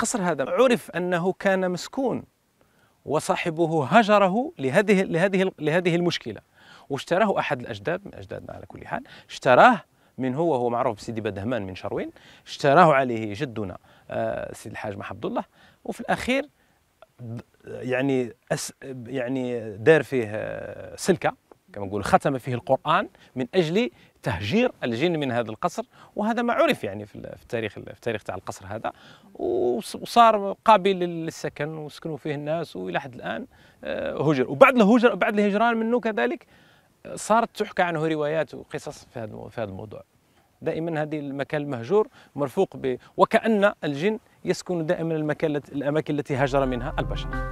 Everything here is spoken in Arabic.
القصر هذا عرف أنه كان مسكون وصاحبه هجره لهذه لهذه لهذه المشكله واشتراه احد الاجداد من اجدادنا على كل حال اشتراه منه وهو معروف بسيدي بدهمان من شروين اشتراه عليه جدنا آه، سيد الحاج محمد الله وفي الاخير يعني أس يعني دار فيه آه، سلكه كما نقول ختم فيه القرآن من أجل تهجير الجن من هذا القصر وهذا ما عرف يعني في التاريخ في التاريخ تاع القصر هذا وصار قابل للسكن وسكنوا فيه الناس والى حد الان آه، هجر وبعد الهجر بعد الهجران منه كذلك صارت تحكى عنه روايات وقصص في هذا في هذا الموضوع دائما هذه المكان المهجور مرفوق ب وكأن الجن يسكن دائما المكان الأماكن التي هجر منها البشر